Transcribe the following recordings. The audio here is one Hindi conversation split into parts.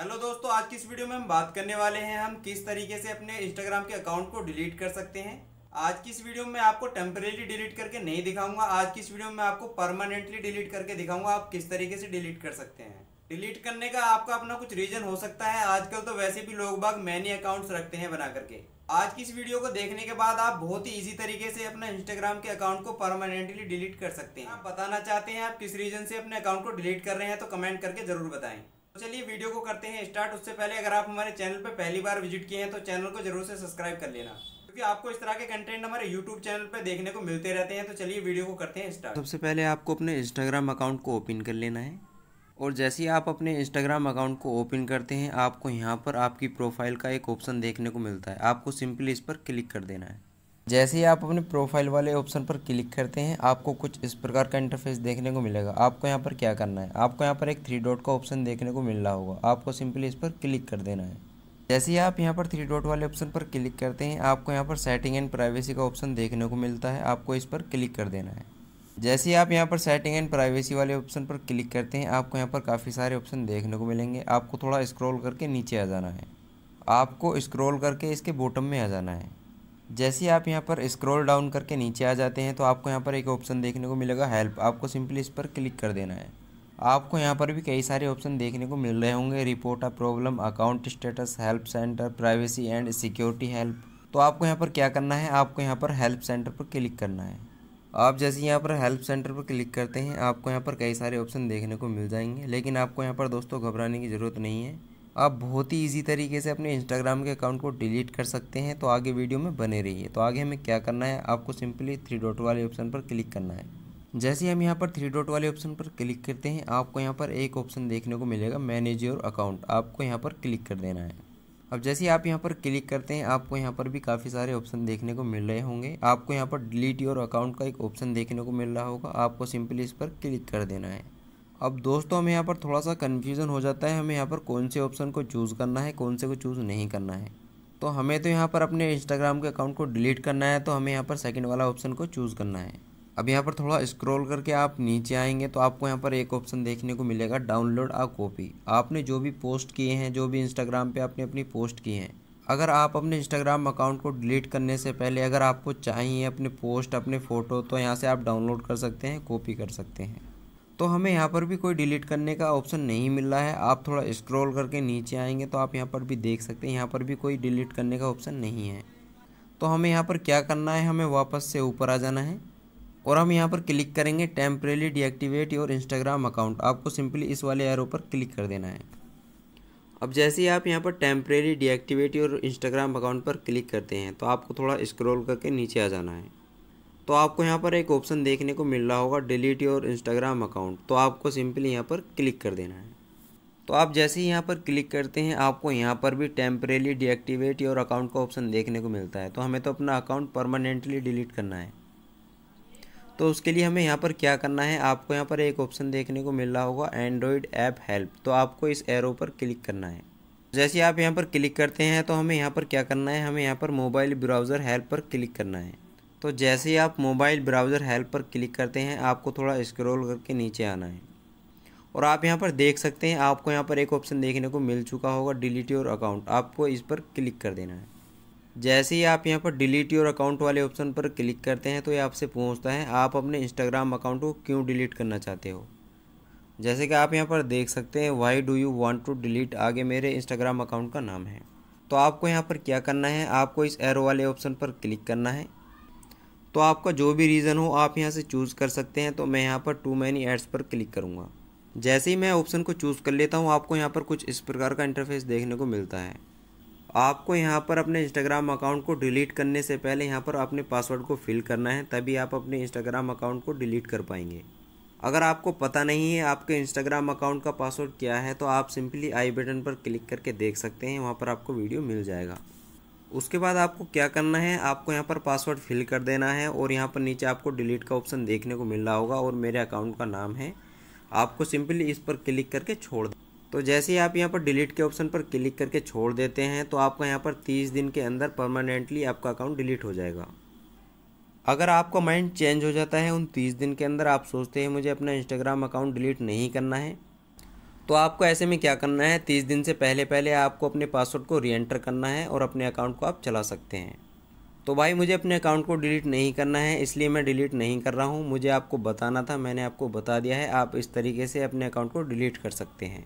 हेलो दोस्तों आज की इस वीडियो में हम बात करने वाले हैं हम किस तरीके से अपने इंस्टाग्राम के अकाउंट को डिलीट कर सकते हैं आज की इस वीडियो में आपको टेम्परेली डिलीट करके नहीं दिखाऊंगा आज की इस वीडियो में आपको परमानेंटली डिलीट करके दिखाऊंगा आप किस तरीके से डिलीट कर सकते हैं डिलीट करने का आपका अपना कुछ रीजन हो सकता है आजकल तो वैसे भी लोग बाग मैनी अकाउंट्स रखते हैं बना करके आज की इस वीडियो को देखने के बाद आप बहुत ही इजी तरीके से अपना इंस्टाग्राम के अकाउंट को परमानेंटली डिलीट कर सकते हैं आप बताना चाहते हैं आप किस रीजन से अपने अकाउंट को डिलीट कर रहे हैं तो कमेंट करके जरूर बताएं तो चलिए वीडियो को करते हैं स्टार्ट उससे पहले अगर आप हमारे चैनल पर पहली बार विजिट किए हैं तो चैनल को जरूर से सब्सक्राइब कर लेना क्योंकि आपको इस तरह के कंटेंट हमारे यूट्यूब चैनल पर देखने को मिलते रहते हैं तो चलिए वीडियो को करते हैं स्टार्ट सबसे पहले आपको अपने इंस्टाग्राम अकाउंट को ओपन कर लेना है और जैसे ही आप अपने इंस्टाग्राम अकाउंट को ओपन करते हैं आपको यहाँ पर आपकी प्रोफाइल का एक ऑप्शन देखने को मिलता है आपको सिंपली इस पर क्लिक कर देना है जैसे ही आप अपने प्रोफाइल वाले ऑप्शन पर क्लिक करते हैं आपको कुछ इस प्रकार का इंटरफेस देखने को मिलेगा आपको यहाँ पर क्या करना है आपको यहाँ पर एक थ्री डॉट का ऑप्शन देखने को मिल रहा होगा आपको सिंपली इस पर क्लिक कर देना है जैसे ही आप यहाँ पर थ्री डॉट वाले ऑप्शन पर क्लिक करते हैं आपको यहाँ पर सेटिंग एंड प्राइवेसी का ऑप्शन देखने को मिलता है आपको इस पर क्लिक कर देना है जैसे ही आप यहाँ पर सेटिंग एंड प्राइवेसी वाले ऑप्शन पर क्लिक करते हैं आपको यहाँ पर काफ़ी सारे ऑप्शन देखने को मिलेंगे आपको थोड़ा स्क्रॉल करके नीचे आ जाना है आपको स्क्रॉल करके इसके बॉटम में आ जाना है जैसे ही आप यहाँ पर स्क्रॉल डाउन करके नीचे आ जाते हैं तो आपको यहाँ पर एक ऑप्शन देखने को मिलेगा हेल्प आपको सिंपली इस पर क्लिक कर देना है आपको यहाँ पर भी कई सारे ऑप्शन देखने को मिल रहे होंगे report a problem account status help center privacy and security help तो आपको यहाँ पर क्या करना है आपको यहाँ पर हेल्प सेंटर पर क्लिक करना है आप जैसे यहाँ पर हेल्प सेंटर पर क्लिक करते हैं आपको यहाँ पर कई सारे ऑप्शन देखने को मिल जाएंगे लेकिन आपको यहाँ पर दोस्तों घबराने की ज़रूरत नहीं है आप बहुत ही इजी तरीके से अपने इंस्टाग्राम के अकाउंट को डिलीट कर सकते हैं तो आगे वीडियो में बने रहिए तो आगे हमें क्या करना है आपको सिंपली थ्री डॉट वाले ऑप्शन पर क्लिक करना है जैसे हम यहाँ पर थ्री डॉट वाले ऑप्शन पर क्लिक करते हैं आपको यहाँ पर एक ऑप्शन देखने को मिलेगा मैनेज योर अकाउंट आपको यहाँ पर क्लिक कर देना है अब जैसे आप यहाँ पर क्लिक करते हैं आपको यहाँ पर भी काफ़ी सारे ऑप्शन देखने को मिल रहे होंगे आपको यहाँ पर डिलीट योर अकाउंट का एक ऑप्शन देखने को मिल रहा होगा आपको सिंपली इस पर क्लिक कर देना है अब दोस्तों हमें यहाँ पर थोड़ा सा कन्फ्यूज़न हो जाता है हमें यहाँ पर कौन से ऑप्शन को चूज़ करना है कौन से को चूज़ नहीं करना है तो हमें तो यहाँ पर अपने इंस्टाग्राम के अकाउंट को डिलीट करना है तो हमें यहाँ पर सेकंड वाला ऑप्शन को चूज़ करना है अब यहाँ पर थोड़ा स्क्रॉल करके आप नीचे आएंगे तो आपको यहाँ पर एक ऑप्शन देखने को मिलेगा डाउनलोड आ कॉपी आपने जो भी पोस्ट किए हैं जो भी इंस्टाग्राम पे आपने अपनी पोस्ट की हैं अगर आप अपने इंस्टाग्राम अकाउंट को डिलीट करने से पहले अगर आपको चाहिए अपने पोस्ट अपने फ़ोटो तो यहाँ से आप डाउनलोड कर सकते हैं कॉपी कर सकते हैं तो हमें यहाँ पर भी कोई डिलीट करने का ऑप्शन नहीं मिल रहा है आप थोड़ा स्क्रॉल करके नीचे आएंगे तो आप यहाँ पर भी देख सकते हैं यहाँ पर भी कोई डिलीट करने का ऑप्शन नहीं है तो हमें यहाँ पर क्या करना है हमें वापस से ऊपर आ जाना है और हम यहाँ पर क्लिक करेंगे temporarily deactivate your Instagram account आपको सिंपली इस वाले एरो पर क्लिक कर देना है अब जैसे ही आप यहाँ पर temporarily deactivate your Instagram account पर क्लिक करते हैं तो आपको थोड़ा स्क्रॉल करके नीचे आ जाना है तो आपको यहाँ पर एक ऑप्शन देखने को मिल रहा होगा डिलीट योर इंस्टाग्राम अकाउंट तो आपको सिंपली यहाँ पर क्लिक कर देना है तो आप जैसे ही यहाँ पर क्लिक करते हैं आपको यहाँ पर भी टेम्परेली डीएक्टिवेट योर अकाउंट का ऑप्शन देखने को मिलता है तो हमें तो अपना अकाउंट परमानेंटली डिलीट करना है तो उसके लिए हमें यहाँ पर क्या करना है आपको यहाँ पर एक ऑप्शन देखने को मिल रहा होगा एंड्रॉयड ऐप हेल्प तो आपको इस एरो पर क्लिक करना है जैसे आप यहाँ पर क्लिक करते हैं तो हमें यहाँ पर क्या करना है हमें यहाँ पर मोबाइल ब्राउज़र हेल्प पर क्लिक करना है तो जैसे ही आप मोबाइल ब्राउज़र हेल्प पर क्लिक करते हैं आपको थोड़ा स्क्रॉल करके नीचे आना है और आप यहाँ पर देख सकते हैं आपको यहाँ पर एक ऑप्शन देखने को मिल चुका होगा डिलीट योर अकाउंट आपको इस पर क्लिक कर देना है जैसे ही आप यहाँ पर डिलीट योर अकाउंट वाले ऑप्शन पर क्लिक करते हैं तो ये आपसे पूछता है आप अपने इंस्टाग्राम अकाउंट को क्यों डिलीट करना चाहते हो जैसे कि आप यहाँ पर देख सकते हैं why do you want to delete आगे मेरे इंस्टाग्राम अकाउंट का नाम है तो आपको यहाँ पर क्या करना है आपको इस एरो वाले ऑप्शन पर क्लिक करना है तो आपका जो भी रीज़न हो आप यहाँ से चूज़ कर सकते हैं तो मैं यहाँ पर टू मैनी एड्स पर क्लिक करूँगा जैसे ही मैं ऑप्शन को चूज़ कर लेता हूँ आपको यहाँ पर कुछ इस प्रकार का इंटरफेस देखने को मिलता है आपको यहाँ पर अपने इंस्टाग्राम अकाउंट को डिलीट करने से पहले यहाँ पर अपने पासवर्ड को फिल करना है तभी आप अपने इंस्टाग्राम अकाउंट को डिलीट कर पाएंगे अगर आपको पता नहीं है आपके इंस्टाग्राम अकाउंट का पासवर्ड क्या है तो आप सिंपली आई बटन पर क्लिक करके देख सकते हैं वहाँ पर आपको वीडियो मिल जाएगा उसके बाद आपको क्या करना है आपको यहाँ पर पासवर्ड फिल कर देना है और यहाँ पर नीचे आपको डिलीट का ऑप्शन देखने को मिल रहा होगा और मेरे अकाउंट का नाम है आपको सिंपली इस पर क्लिक करके छोड़ तो जैसे ही आप यहाँ पर डिलीट के ऑप्शन पर क्लिक करके छोड़ देते हैं तो आपका यहाँ पर तीस दिन के अंदर परमानेंटली आपका अकाउंट डिलीट हो जाएगा अगर आपका माइंड चेंज हो जाता है उन तीस दिन के अंदर आप सोचते हैं मुझे अपना इंस्टाग्राम अकाउंट डिलीट नहीं करना है तो आपको ऐसे में क्या करना है तीस दिन से पहले पहले आपको अपने पासवर्ड को रीएंटर करना है और अपने अकाउंट को आप चला सकते हैं तो भाई मुझे अपने अकाउंट को डिलीट नहीं करना है इसलिए मैं डिलीट नहीं कर रहा हूँ मुझे आपको बताना था मैंने आपको बता दिया है आप इस तरीके से अपने अकाउंट को डिलीट कर सकते हैं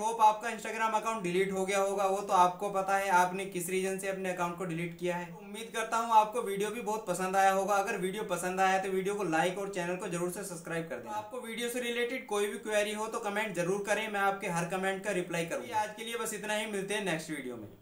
होप आपका इंस्टाग्राम अकाउंट डिलीट हो गया होगा वो तो आपको पता है आपने किस रीजन से अपने अकाउंट को डिलीट किया है उम्मीद करता हूँ आपको वीडियो भी बहुत पसंद आया होगा अगर वीडियो पसंद आया तो वीडियो को लाइक और चैनल को जरूर से सब्सक्राइब कर दें तो आपको वीडियो से रिलेटेड कोई भी क्वेरी हो तो कमेंट जरूर करें मैं आपके हर कमेंट का रिप्लाई करूँगी आज के लिए बस इतना ही मिलते हैं नेक्स्ट वीडियो में